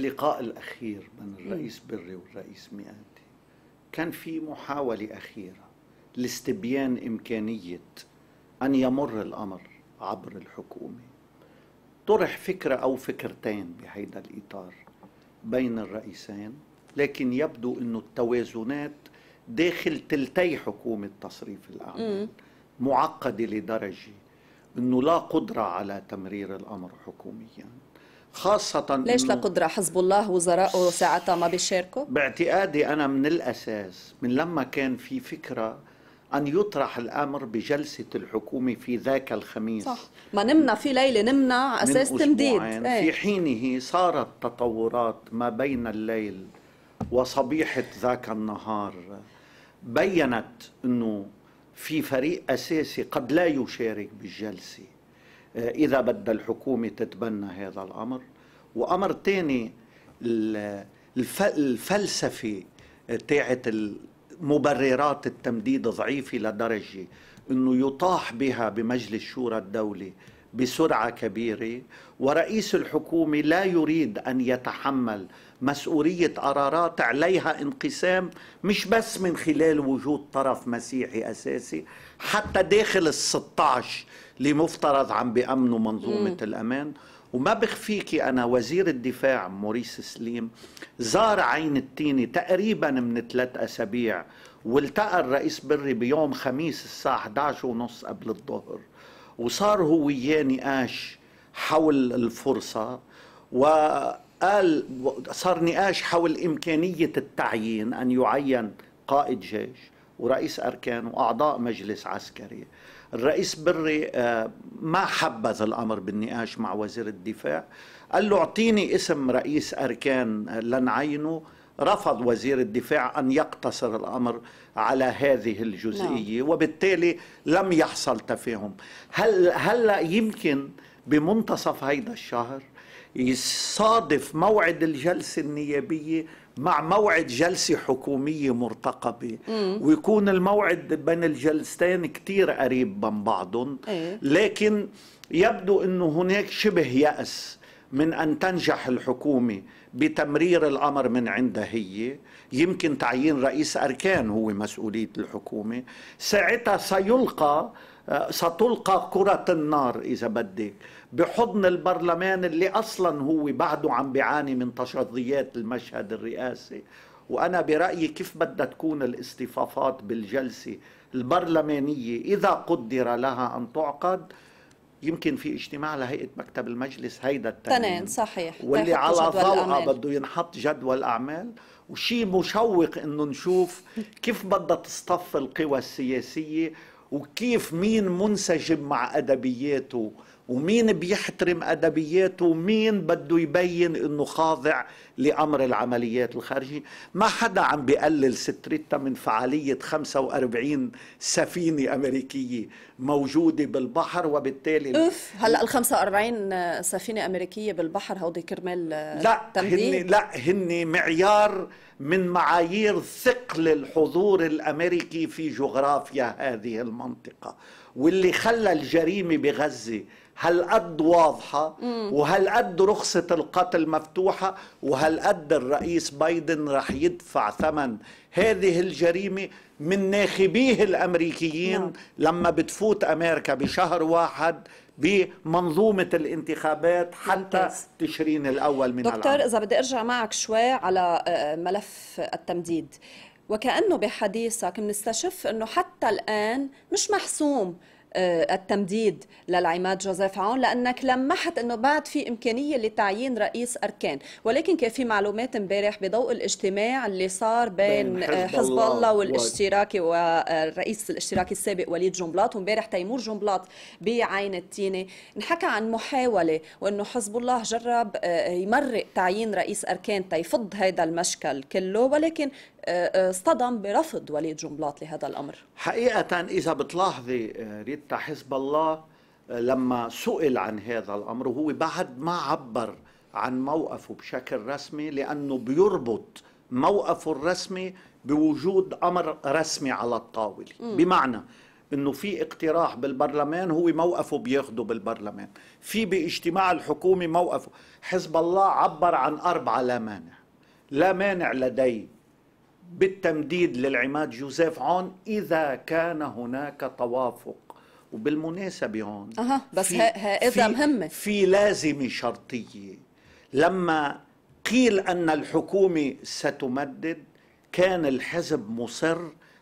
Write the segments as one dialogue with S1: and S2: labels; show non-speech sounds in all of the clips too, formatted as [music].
S1: اللقاء الأخير بين الرئيس بري والرئيس ميادي كان في محاولة أخيرة لاستبيان إمكانية أن يمر الأمر عبر الحكومة طرح فكرة أو فكرتين بهيدا الإطار بين الرئيسين لكن يبدو أن التوازنات داخل تلتي حكومة تصريف الأعمال معقدة لدرجة أنه لا قدرة على تمرير الأمر حكومياً خاصة ليش لا قدرة
S2: حزب الله وزرائه ساعتها ما بيشاركوا؟
S1: باعتقادي أنا من الأساس من لما كان في فكرة أن يطرح الأمر بجلسة الحكومة في ذاك الخميس صح
S2: ما نمنا في ليلة نمنا على أساس تمديد في إيه.
S1: حينه صارت تطورات ما بين الليل وصبيحة ذاك النهار بينت أنه في فريق أساسي قد لا يشارك بالجلسة آه، إذا بدها الحكومة تتبنى هذا الأمر وأمر تاني الفلسفة آه، تاعت مبررات التمديد ضعيفة لدرجة أنه يطاح بها بمجلس شورى الدولة بسرعه كبيره ورئيس الحكومه لا يريد ان يتحمل مسؤوليه قرارات عليها انقسام مش بس من خلال وجود طرف مسيحي اساسي حتى داخل ال 16 اللي مفترض عم بامنوا منظومه الامان وما بخفيكي انا وزير الدفاع موريس سليم زار عين التيني تقريبا من ثلاث اسابيع والتقى الرئيس بري بيوم خميس الساعه 11 ونص قبل الظهر وصار هو وياه نقاش حول الفرصه وقال صار نقاش حول امكانيه التعيين ان يعين قائد جيش ورئيس اركان واعضاء مجلس عسكري الرئيس بري آه، ما حبذ الامر بالنقاش مع وزير الدفاع قال له اعطيني اسم رئيس اركان لنعينه رفض وزير الدفاع أن يقتصر الأمر على هذه الجزئية نعم. وبالتالي لم يحصل تفاهم هل هلأ يمكن بمنتصف هيدا الشهر يصادف موعد الجلسة النيابية مع موعد جلسة حكومية مرتقبة مم. ويكون الموعد بين الجلستين كتير قريب من بعضهم إيه؟ لكن يبدو أنه هناك شبه يأس من أن تنجح الحكومة بتمرير الأمر من عندها هي يمكن تعيين رئيس أركان هو مسؤولية الحكومة ساعتها سيلقى آه، ستلقى كرة النار إذا بدك بحضن البرلمان اللي أصلا هو بعده عم بيعاني من تشظيات المشهد الرئاسي وأنا برأيي كيف بدها تكون الاصطفافات بالجلسة البرلمانية إذا قدر لها أن تعقد يمكن في اجتماع لهيئه مكتب المجلس هيدا التنين
S2: صحيح واللي على ضوءها
S1: بده ينحط جدول اعمال وشيء مشوق انه نشوف كيف بدها تصطف القوى السياسيه وكيف مين منسجم مع ادبياته ومين بيحترم أدبياته ومين بده يبين أنه خاضع لأمر العمليات الخارجية ما حدا عم بيقلل ستريتا من فعالية 45 سفينة أمريكية موجودة بالبحر وبالتالي أوف
S2: هلأ ال 45 سفينة أمريكية بالبحر هودي كرمال آه، لا هن
S1: لا هن معيار من معايير ثقل الحضور الأمريكي في جغرافيا هذه المنطقة واللي خلى الجريمه بغزه هالقد واضحه وهالقد رخصه القتل مفتوحه وهالقد الرئيس بايدن رح يدفع ثمن هذه الجريمه من ناخبيه الامريكيين نعم. لما بتفوت امريكا بشهر واحد بمنظومة الانتخابات حتى تشرين الأول من دكتور العام دكتور
S2: إذا بدي أرجع معك شوي على آه، ملف التمديد وكأنه بحديثك بنستشف أنه حتى الآن مش محسوم آه، التمديد للعماد جوزيف عون لانك لمحت انه بعد في امكانيه لتعيين رئيس اركان ولكن كان في معلومات امبارح بضوء الاجتماع اللي صار بين آه، حزب الله والاشتراكي والرئيس الاشتراكي السابق وليد جنبلاط وامبارح تيمور جنبلاط بعين التينه انحكى عن محاوله وانه حزب الله جرب آه، يمرق تعيين رئيس اركان تيفض هذا المشكل كله ولكن آه، آه، اصطدم برفض وليد جنبلاط لهذا الامر
S1: حقيقه اذا بتلاحظي آه، ريتا حزب الله لما سئل عن هذا الامر وهو بعد ما عبر عن موقفه بشكل رسمي لانه بيربط موقفه الرسمي بوجود امر رسمي على الطاوله بمعنى انه في اقتراح بالبرلمان هو موقفه بياخده بالبرلمان في باجتماع الحكومي موقفه حزب الله عبر عن اربعه لا مانع لا مانع لدي بالتمديد للعماد جوزيف عون إذا كان هناك توافق وبالمناسبة هون أه بس في مهمة في لازمة شرطية لما قيل أن الحكومة ستمدد كان الحزب مصر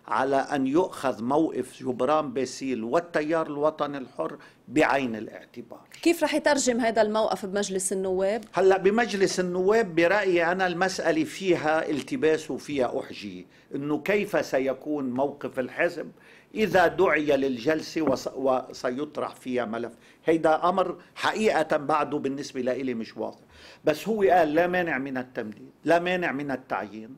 S1: على أن يؤخذ موقف جبران باسيل والتيار الوطني الحر بعين الاعتبار
S2: كيف رح يترجم هذا الموقف بمجلس النواب؟
S1: هلا بمجلس النواب برأيي أنا المسألة فيها التباس وفيها أحجي أنه كيف سيكون موقف الحزب إذا دعي للجلسة وسيطرح فيها ملف هيدا أمر حقيقة بعده بالنسبة لإلي مش واضح بس هو قال لا مانع من التمديد لا مانع من التعيين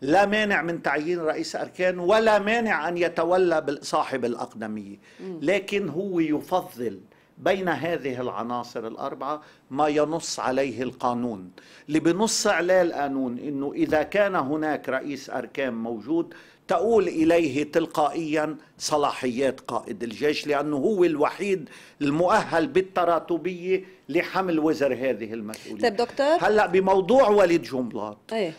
S1: لا مانع من تعيين رئيس أركان ولا مانع أن يتولى صاحب الأقدمية لكن هو يفضل بين هذه العناصر الأربعة ما ينص عليه القانون اللي بنص عليه القانون أنه إذا كان هناك رئيس أركان موجود تؤول إليه تلقائيا صلاحيات قائد الجيش لأنه هو الوحيد المؤهل بالتراتبية لحمل وزر هذه المسؤولية طيب
S2: دكتور هلأ
S1: بموضوع وليد جملات ايه؟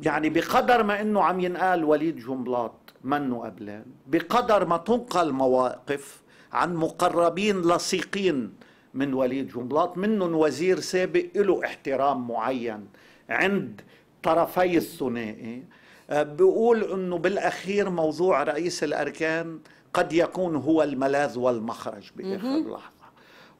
S1: يعني بقدر ما انه عم ينقال وليد جنبلاط منه قبلان بقدر ما تنقل مواقف عن مقربين لصيقين من وليد جنبلاط منهم وزير سابق له احترام معين عند طرفي الثنائي آه، بيقول انه بالاخير موضوع رئيس الاركان قد يكون هو الملاذ والمخرج باخر لحظه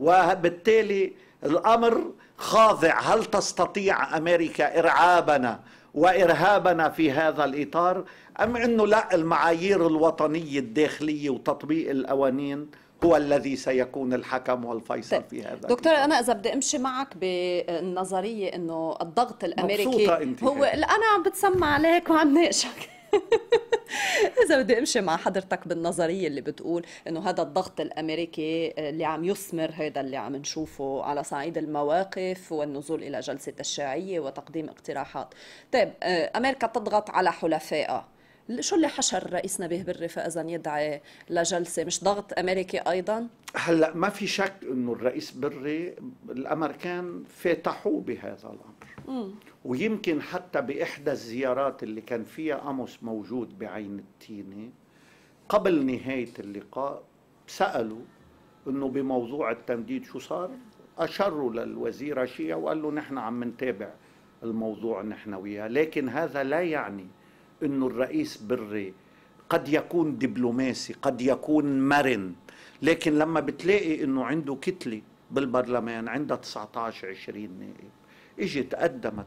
S1: وبالتالي الامر خاضع هل تستطيع امريكا ارعابنا وارهابنا في هذا الاطار ام انه لا المعايير الوطنيه الداخليه وتطبيق القوانين هو الذي سيكون الحكم والفيصل طيب. في هذا دكتور
S2: انا اذا بدي امشي معك بالنظريه انه الضغط الامريكي انت هو انا عم بتسمع عليك وعم ناقشك [laughs] [laughs] اذا بدي امشي مع حضرتك بالنظريه اللي بتقول انه هذا الضغط الامريكي اللي عم يثمر هذا اللي عم نشوفه على صعيد المواقف والنزول الى جلسه تشريعيه وتقديم اقتراحات طيب آه، امريكا تضغط على حلفائها شو اللي حشر الرئيس نبيه بالرفاق اذا يدعي لجلسه مش ضغط امريكي ايضا
S1: هلا ما في شك انه الرئيس بري الامريكان فاتحوه بهذا الامر ويمكن حتى بإحدى الزيارات اللي كان فيها أموس موجود بعين التينة قبل نهاية اللقاء سألوا أنه بموضوع التمديد شو صار أشروا للوزير شيعة وقال له نحن عم نتابع الموضوع نحن وياه لكن هذا لا يعني أنه الرئيس بري قد يكون دبلوماسي قد يكون مرن لكن لما بتلاقي أنه عنده كتلة بالبرلمان عندها 19 20 نائب اجت قدمت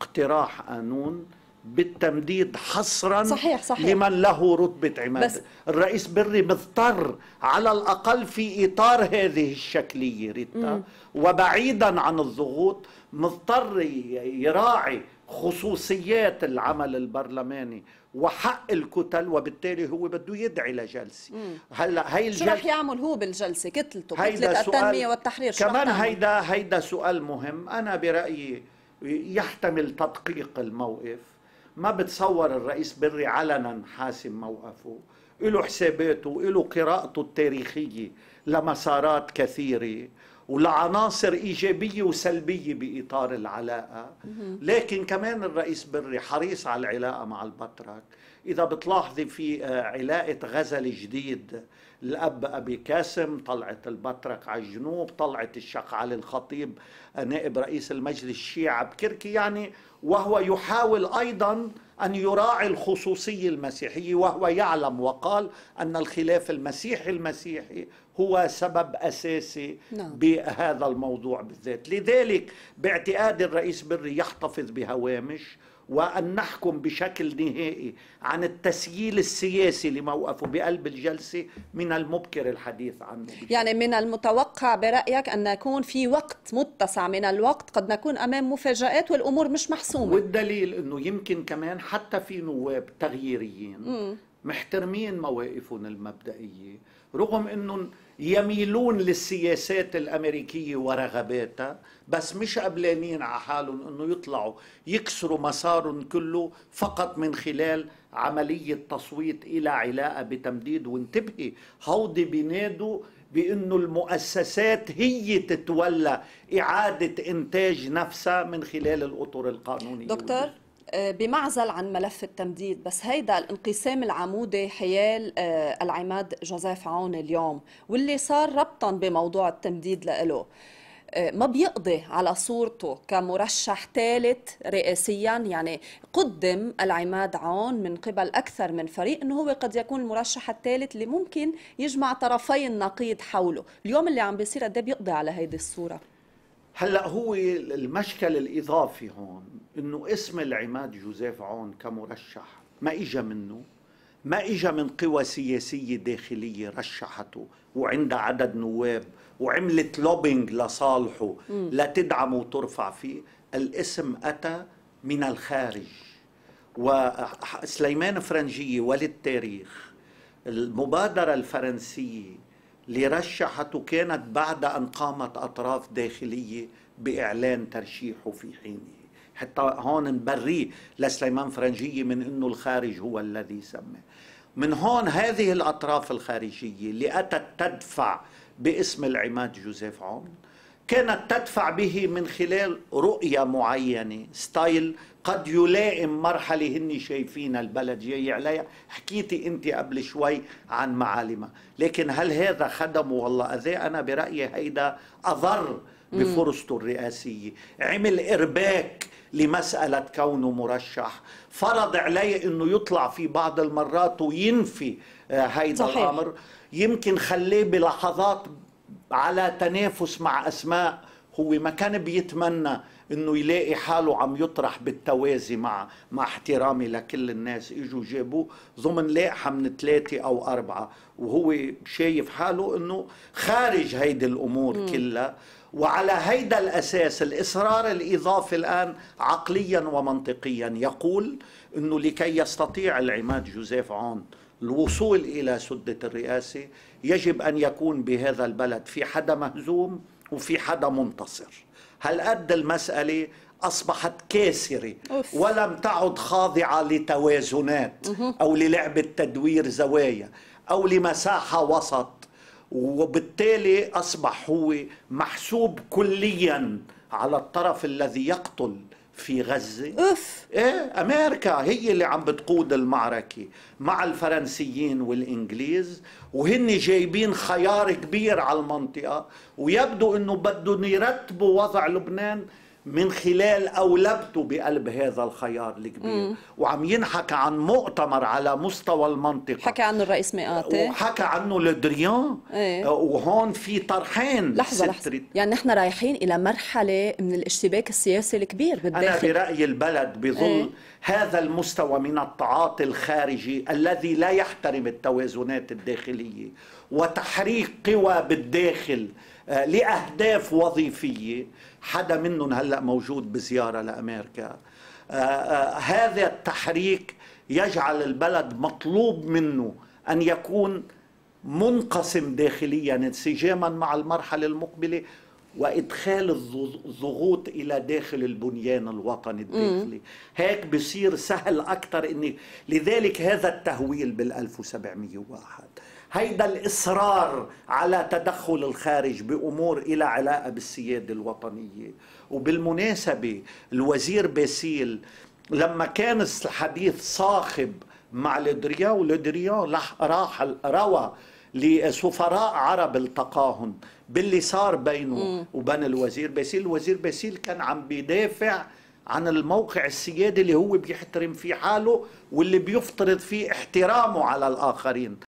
S1: اقتراح قانون بالتمديد حصرا صحيح صحيح. لمن له رتبة عمادة بس الرئيس بري مضطر على الأقل في إطار هذه الشكلية ريتا وبعيدا عن الضغوط مضطر يراعي خصوصيات العمل البرلماني وحق الكتل وبالتالي هو بده يدعي لجلسه هلا هي الجلسه شو رح
S2: يعمل هو بالجلسه كتلته كتله التنميه
S1: والتحرير شو كمان هيدا هيدا سؤال مهم انا برايي يحتمل تدقيق الموقف ما بتصور الرئيس بري علنا حاسم موقفه له حساباته له قراءته التاريخيه لمسارات كثيره ولعناصر إيجابية وسلبية بإطار العلاقة لكن كمان الرئيس بري حريص على العلاقة مع البطرك إذا بتلاحظي في آه، علاقة غزل جديد الأب أبي كاسم طلعت البطرك على الجنوب طلعت الشيخ علي الخطيب آه، نائب رئيس المجلس الشيعة بكركي يعني وهو يحاول أيضا أن يراعي الخصوصية المسيحية وهو يعلم وقال أن الخلاف المسيحي المسيحي هو سبب أساسي نعم. بهذا الموضوع بالذات لذلك باعتقاد الرئيس بري يحتفظ بهوامش وأن نحكم بشكل نهائي عن التسييل السياسي لموقفه بقلب الجلسة من المبكر الحديث عنه
S2: يعني من المتوقع برأيك أن يكون في وقت متسع من الوقت قد نكون أمام مفاجآت والأمور مش محسومة
S1: والدليل أنه يمكن كمان حتى في نواب تغييريين م. محترمين مواقفهم المبدئية رغم أنه يميلون للسياسات الامريكيه ورغباتها بس مش قبلانين على حالهم انه يطلعوا يكسروا مسارهم كله فقط من خلال عمليه تصويت الى علاقه بتمديد وانتبهي هوضي بينادوا بانه المؤسسات هي تتولى اعاده انتاج نفسها من خلال الاطر القانونيه دكتور
S2: آه، بمعزل عن ملف التمديد بس هيدا الانقسام العمودي حيال آه، العماد جوزيف عون اليوم واللي صار ربطا بموضوع التمديد لإله آه، ما بيقضي على صورته كمرشح ثالث رئاسيا يعني قدم العماد عون من قبل أكثر من فريق أنه هو قد يكون المرشح الثالث اللي ممكن يجمع طرفي النقيض حوله اليوم اللي عم بيصير قد إيه بيقضي على هيدي الصورة
S1: هلا هو المشكل الاضافي هون انه اسم العماد جوزيف عون كمرشح ما اجى منه ما اجى من قوى سياسيه داخليه رشحته وعندها عدد نواب وعملت لوبينج لصالحه لتدعمه وترفع فيه الاسم اتى من الخارج وسليمان فرنجيه وللتاريخ المبادره الفرنسيه اللي رشحته كانت بعد أن قامت أطراف داخلية بإعلان ترشيحه في حينه حتى هون نبريه لسليمان فرنجية من أنه الخارج هو الذي سمى من هون هذه الأطراف الخارجية اللي أتت تدفع باسم العماد جوزيف عون كانت تدفع به من خلال رؤية معينة ستايل قد يلائم مرحلة هن شايفين البلد جاي عليها حكيتي أنت قبل شوي عن معالمة لكن هل هذا خدمه والله أذى أنا برأيي هيدا أضر بفرصته الرئاسية عمل إرباك لمسألة كونه مرشح فرض عليه أنه يطلع في بعض المرات وينفي آه، هيدا صحيح. الأمر يمكن خليه بلحظات على تنافس مع أسماء هو ما كان بيتمنى انه يلاقي حاله عم يطرح بالتوازي مع مع احترامي لكل الناس اجوا جابوه ضمن لائحه من ثلاثه او اربعه وهو شايف حاله انه خارج هيدي الامور م. كلها وعلى هيدا الاساس الاصرار الاضافي الان عقليا ومنطقيا يقول انه لكي يستطيع العماد جوزيف عون الوصول الى سده الرئاسه يجب ان يكون بهذا البلد في حدا مهزوم وفي حدا منتصر هالقد المسألة أصبحت كاسرة ولم تعد خاضعة لتوازنات أو للعبة تدوير زوايا أو لمساحة وسط وبالتالي أصبح هو محسوب كليا على الطرف الذي يقتل في غزة أوف. إيه أمريكا هي اللي عم بتقود المعركة مع الفرنسيين والإنجليز وهن جايبين خيار كبير على المنطقة ويبدو أنه بدهم يرتبوا وضع لبنان من خلال أولبته بقلب هذا الخيار الكبير مم. وعم ينحكى عن مؤتمر على مستوى المنطقة حكى
S2: عنه الرئيس مئاتي وحكى
S1: عنه لدريان ايه؟ آه، وهون في طرحين لحظة لحظة
S2: يعني نحن رايحين إلى مرحلة من الاشتباك السياسي الكبير بالداخل أنا
S1: برأيي البلد بظل ايه؟ هذا المستوى من التعاطي الخارجي الذي لا يحترم التوازنات الداخلية وتحريك قوى بالداخل آه، لأهداف وظيفية حدا منهم هلأ موجود بزيارة لأمريكا آه، آه، هذا التحريك يجعل البلد مطلوب منه أن يكون منقسم داخليا انسجاما مع المرحلة المقبلة وادخال الضغوط الى داخل البنيان الوطني الداخلي هيك بصير سهل اكثر اني لذلك هذا التهويل بال 1701 هيدا الإصرار على تدخل الخارج بأمور إلى علاقة بالسيادة الوطنية وبالمناسبة الوزير باسيل لما كان الحديث صاخب مع لدريا ولدريا راح روى لسفراء عرب التقاهم باللي صار بينه وبين الوزير باسيل الوزير باسيل كان عم بيدافع عن الموقع السيادي اللي هو بيحترم فيه حاله واللي بيفترض فيه احترامه على الآخرين